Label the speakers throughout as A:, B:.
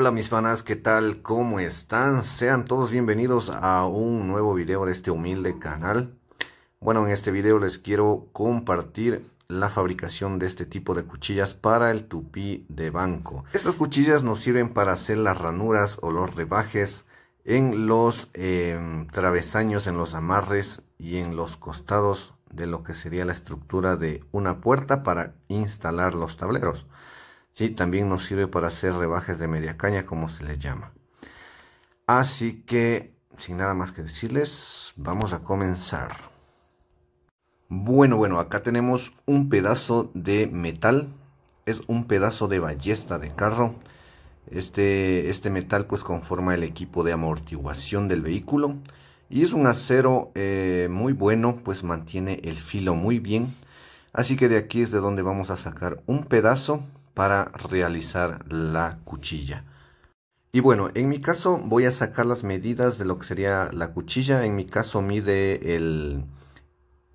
A: Hola mis panas, ¿qué tal? ¿Cómo están? Sean todos bienvenidos a un nuevo video de este humilde canal. Bueno, en este video les quiero compartir la fabricación de este tipo de cuchillas para el tupí de banco. Estas cuchillas nos sirven para hacer las ranuras o los rebajes en los em, travesaños, en los amarres y en los costados de lo que sería la estructura de una puerta para instalar los tableros. También nos sirve para hacer rebajes de media caña, como se les llama. Así que, sin nada más que decirles, vamos a comenzar. Bueno, bueno, acá tenemos un pedazo de metal. Es un pedazo de ballesta de carro. Este, este metal pues conforma el equipo de amortiguación del vehículo. Y es un acero eh, muy bueno, pues mantiene el filo muy bien. Así que de aquí es de donde vamos a sacar un pedazo para realizar la cuchilla. Y bueno, en mi caso voy a sacar las medidas de lo que sería la cuchilla. En mi caso mide el,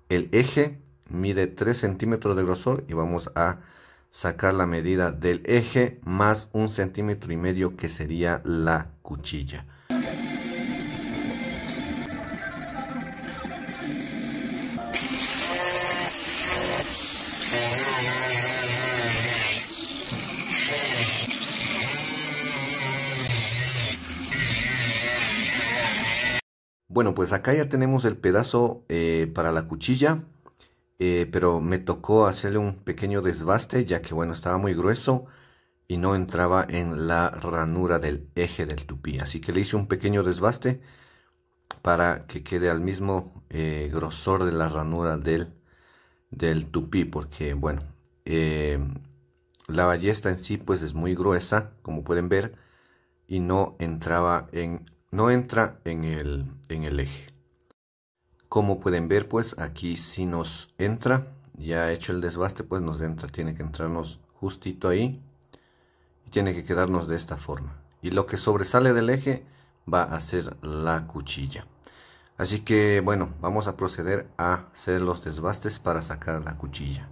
A: el eje, mide 3 centímetros de grosor y vamos a sacar la medida del eje más un centímetro y medio que sería la cuchilla. Bueno, pues acá ya tenemos el pedazo eh, para la cuchilla, eh, pero me tocó hacerle un pequeño desbaste ya que bueno, estaba muy grueso y no entraba en la ranura del eje del tupí. Así que le hice un pequeño desbaste para que quede al mismo eh, grosor de la ranura del, del tupí, porque bueno, la ballesta en sí pues es muy gruesa, como pueden ver, y no entraba en no entra en el, en el eje. Como pueden ver, pues aquí si sí nos entra, ya hecho el desbaste, pues nos entra, tiene que entrarnos justito ahí y tiene que quedarnos de esta forma. Y lo que sobresale del eje va a ser la cuchilla. Así que bueno, vamos a proceder a hacer los desbastes para sacar la cuchilla.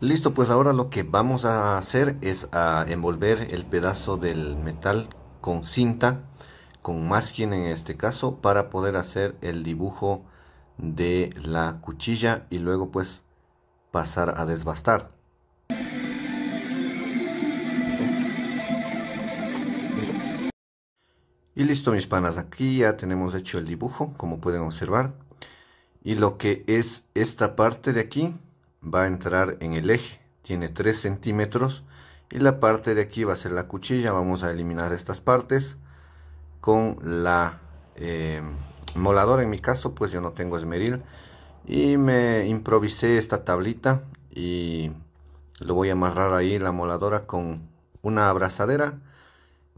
A: Listo, pues ahora lo que vamos a hacer es a envolver el pedazo del metal con cinta, con masking en este caso, para poder hacer el dibujo de la cuchilla y luego pues pasar a desbastar. Y listo mis panas, aquí ya tenemos hecho el dibujo, como pueden observar. Y lo que es esta parte de aquí va a entrar en el eje. Tiene 3 centímetros y la parte de aquí va a ser la cuchilla vamos a eliminar estas partes con la eh, moladora en mi caso pues yo no tengo esmeril y me improvisé esta tablita y lo voy a amarrar ahí la moladora con una abrazadera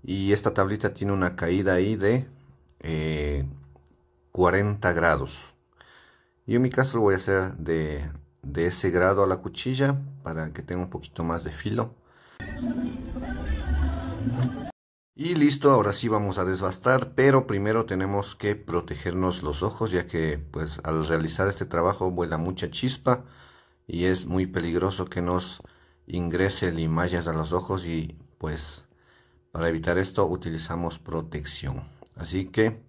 A: y esta tablita tiene una caída ahí de 40 eh, grados Y en mi caso lo voy a hacer de ese grado a la cuchilla para que tenga un poquito más de filo y listo, ahora sí vamos a desbastar, pero primero tenemos que protegernos los ojos, ya que pues al realizar este trabajo vuela mucha chispa y es muy peligroso que nos ingrese limallas a los ojos y pues para evitar esto utilizamos protección. Así que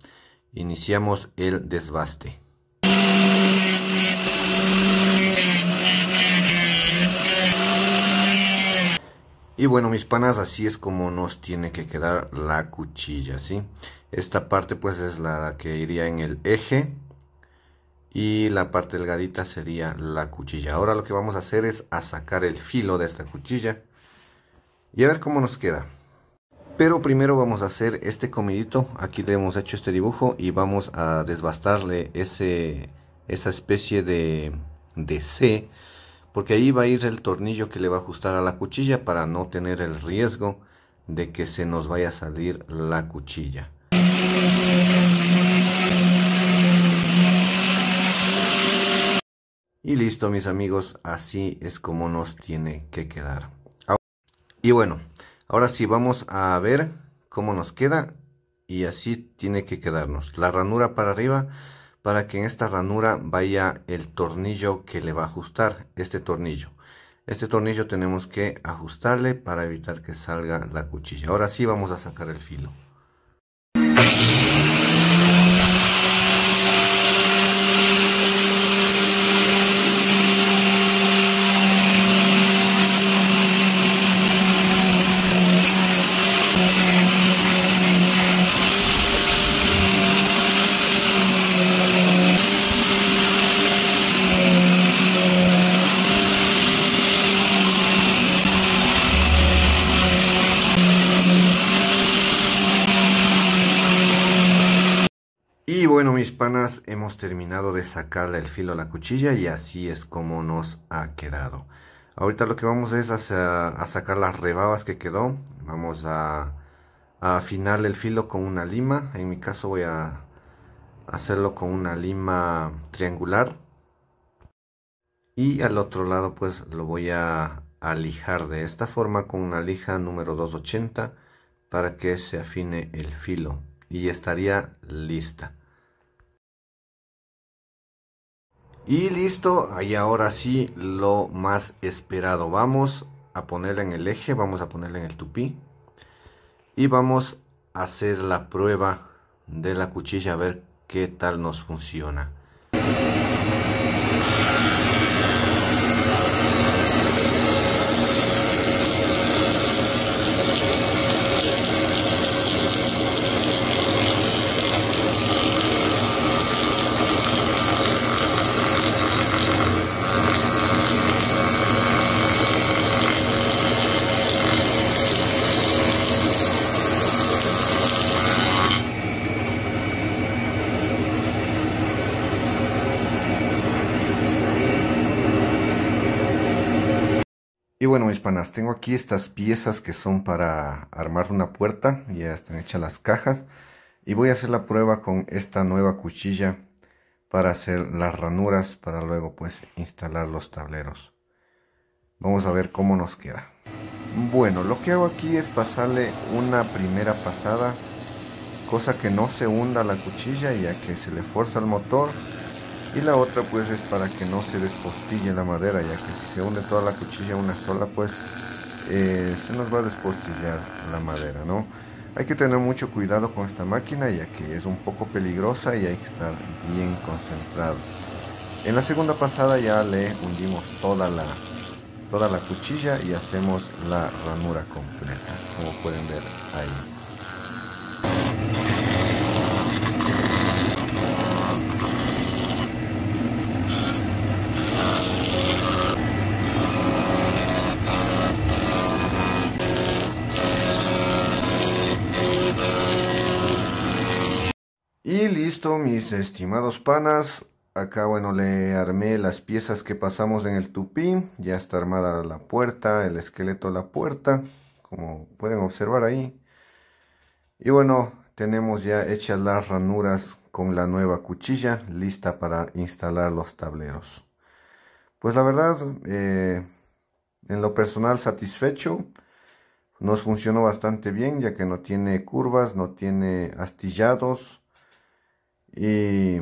A: iniciamos el desbaste. Y bueno, mis panas, así es como nos tiene que quedar la cuchilla, ¿sí? Esta parte pues es la que iría en el eje y la parte delgadita sería la cuchilla. Ahora lo que vamos a hacer es a sacar el filo de esta cuchilla y a ver cómo nos queda. Pero primero vamos a hacer este comidito, aquí le hemos hecho este dibujo y vamos a desbastarle ese, esa especie de, de C porque ahí va a ir el tornillo que le va a ajustar a la cuchilla para no tener el riesgo de que se nos vaya a salir la cuchilla. Y listo mis amigos, así es como nos tiene que quedar. Y bueno, ahora sí vamos a ver cómo nos queda y así tiene que quedarnos. La ranura para arriba para que en esta ranura vaya el tornillo que le va a ajustar este tornillo este tornillo tenemos que ajustarle para evitar que salga la cuchilla ahora sí vamos a sacar el filo hispanas hemos terminado de sacarle el filo a la cuchilla y así es como nos ha quedado. Ahorita lo que vamos es a, sacar las rebabas que quedó. Vamos a, afinar afinarle el filo con una lima. En mi caso voy a hacerlo con una lima triangular. Y al otro lado pues lo voy a, a lijar de esta forma con una lija número 280 para que se afine el filo. Y estaría lista. Y listo, ahí ahora sí lo más esperado. Vamos a ponerla en el eje, vamos a ponerla en el tupí. Y vamos a hacer la prueba de la cuchilla a ver qué tal nos funciona. Y bueno, mis panas, tengo aquí estas piezas que son para armar una puerta. Ya están hechas las cajas. Y voy a hacer la prueba con esta nueva cuchilla para hacer las ranuras para luego pues instalar los tableros. Vamos a ver cómo nos queda. Bueno, lo que hago aquí es pasarle una primera pasada, cosa que no se hunda la cuchilla ya que se le fuerza el motor y la otra pues es para que no se despostille la madera ya que si se hunde toda la cuchilla una sola pues eh, se nos va a despostillar la madera no hay que tener mucho cuidado con esta máquina ya que es un poco peligrosa y hay que estar bien concentrado en la segunda pasada ya le hundimos toda la toda la cuchilla y hacemos la ranura completa como pueden ver ahí listo, mis estimados panas. Acá, bueno, le armé las piezas que pasamos en el tupí. Ya está armada la puerta, el esqueleto de la puerta. Como pueden observar ahí. Y bueno, tenemos ya hechas las ranuras con la nueva cuchilla. Lista para instalar los tableros. Pues la verdad, eh, en lo personal satisfecho. Nos funcionó bastante bien ya que no tiene curvas, no tiene astillados y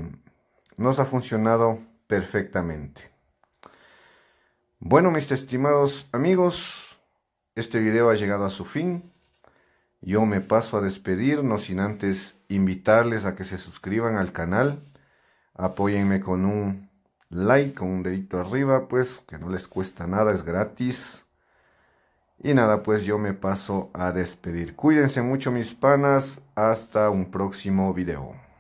A: nos ha funcionado perfectamente. Bueno, mis estimados amigos, este video ha llegado a su fin. Yo me paso a despedir, no sin antes invitarles a que se suscriban al canal. Apóyenme con un like, con un dedito arriba, pues que no les cuesta nada, es gratis. Y nada, pues yo me paso a despedir. Cuídense mucho mis panas, hasta un próximo video.